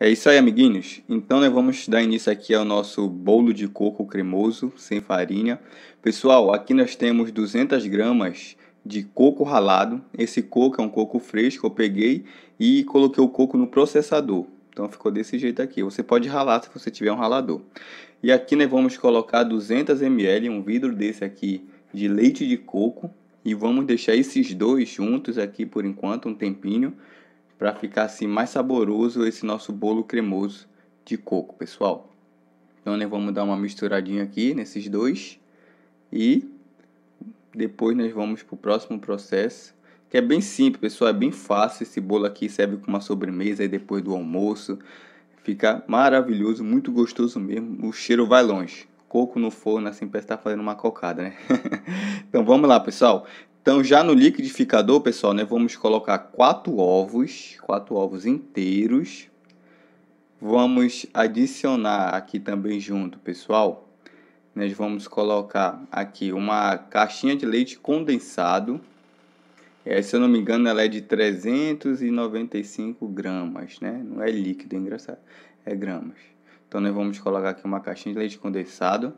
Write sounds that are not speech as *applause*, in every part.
É isso aí, amiguinhos. Então, nós né, vamos dar início aqui ao nosso bolo de coco cremoso sem farinha. Pessoal, aqui nós temos 200 gramas de coco ralado. Esse coco é um coco fresco, eu peguei e coloquei o coco no processador. Então, ficou desse jeito aqui. Você pode ralar se você tiver um ralador. E aqui nós né, vamos colocar 200 ml, um vidro desse aqui, de leite de coco. E vamos deixar esses dois juntos aqui por enquanto, um tempinho para ficar assim mais saboroso esse nosso bolo cremoso de coco, pessoal. Então, nós né, vamos dar uma misturadinha aqui nesses dois e depois nós vamos para o próximo processo, que é bem simples, pessoal, é bem fácil. Esse bolo aqui serve como uma sobremesa e depois do almoço. Fica maravilhoso, muito gostoso mesmo. O cheiro vai longe. Coco no forno, assim, parece estar tá fazendo uma cocada, né? *laughs* então vamos lá, pessoal. Então, já no liquidificador, pessoal, né, vamos colocar quatro ovos, quatro ovos inteiros. Vamos adicionar aqui também junto, pessoal. Nós vamos colocar aqui uma caixinha de leite condensado. É, se eu não me engano, ela é de 395 gramas, né? Não é líquido, é engraçado. É gramas. Então nós vamos colocar aqui uma caixinha de leite condensado.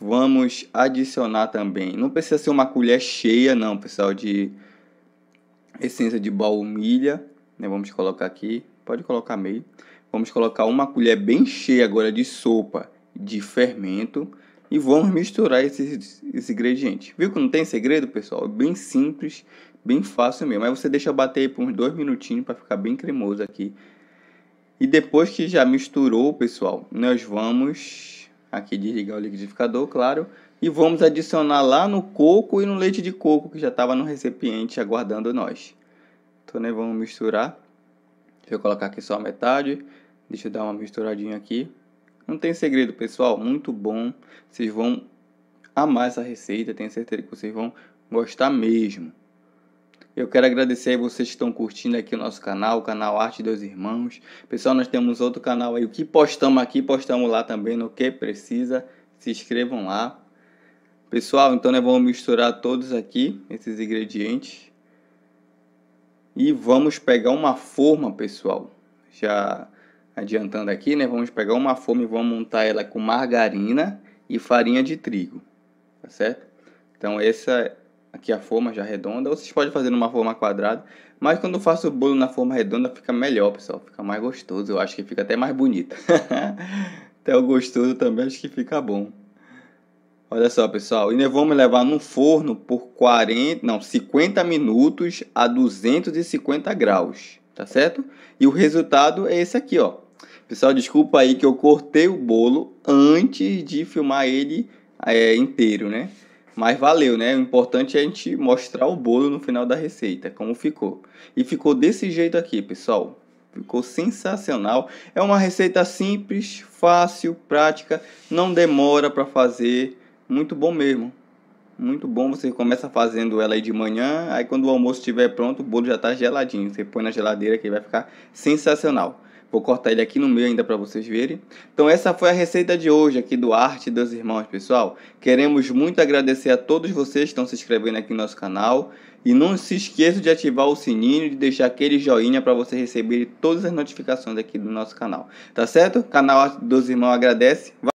Vamos adicionar também, não precisa ser uma colher cheia não, pessoal, de essência de baunilha. Né? Vamos colocar aqui, pode colocar meio. Vamos colocar uma colher bem cheia agora de sopa de fermento e vamos misturar esses, esses ingredientes. Viu que não tem segredo, pessoal? É bem simples, bem fácil mesmo. Aí você deixa bater por uns dois minutinhos para ficar bem cremoso aqui e depois que já misturou, pessoal, nós vamos aqui desligar o liquidificador, claro, e vamos adicionar lá no coco e no leite de coco que já estava no recipiente aguardando nós. Então, né, vamos misturar. Deixa eu colocar aqui só a metade. Deixa eu dar uma misturadinha aqui. Não tem segredo, pessoal. Muito bom. Vocês vão amar essa receita. Tenho certeza que vocês vão gostar mesmo. Eu quero agradecer a vocês que estão curtindo aqui o nosso canal, o canal Arte dos Irmãos. Pessoal, nós temos outro canal aí, o que postamos aqui, postamos lá também no que precisa. Se inscrevam lá. Pessoal, então nós vamos misturar todos aqui, esses ingredientes. E vamos pegar uma forma, pessoal. Já adiantando aqui, né? Vamos pegar uma forma e vamos montar ela com margarina e farinha de trigo, tá certo? Então essa aqui a forma já redonda, ou vocês podem fazer numa forma quadrada, mas quando eu faço o bolo na forma redonda fica melhor, pessoal, fica mais gostoso, eu acho que fica até mais bonito. *laughs* até o gostoso também acho que fica bom. Olha só, pessoal, e nós vamos levar no forno por 40, não, 50 minutos a 250 graus, tá certo? E o resultado é esse aqui, ó. Pessoal, desculpa aí que eu cortei o bolo antes de filmar ele é, inteiro, né? Mas valeu, né? O importante é a gente mostrar o bolo no final da receita, como ficou. E ficou desse jeito aqui, pessoal. Ficou sensacional. É uma receita simples, fácil, prática, não demora para fazer. Muito bom mesmo. Muito bom, você começa fazendo ela aí de manhã, aí quando o almoço estiver pronto, o bolo já está geladinho. Você põe na geladeira que vai ficar sensacional. Vou cortar ele aqui no meio ainda para vocês verem. Então essa foi a receita de hoje aqui do Arte dos Irmãos, pessoal. Queremos muito agradecer a todos vocês que estão se inscrevendo aqui no nosso canal. E não se esqueça de ativar o sininho e de deixar aquele joinha para você receber todas as notificações aqui do nosso canal. Tá certo? Canal Arte dos Irmãos agradece.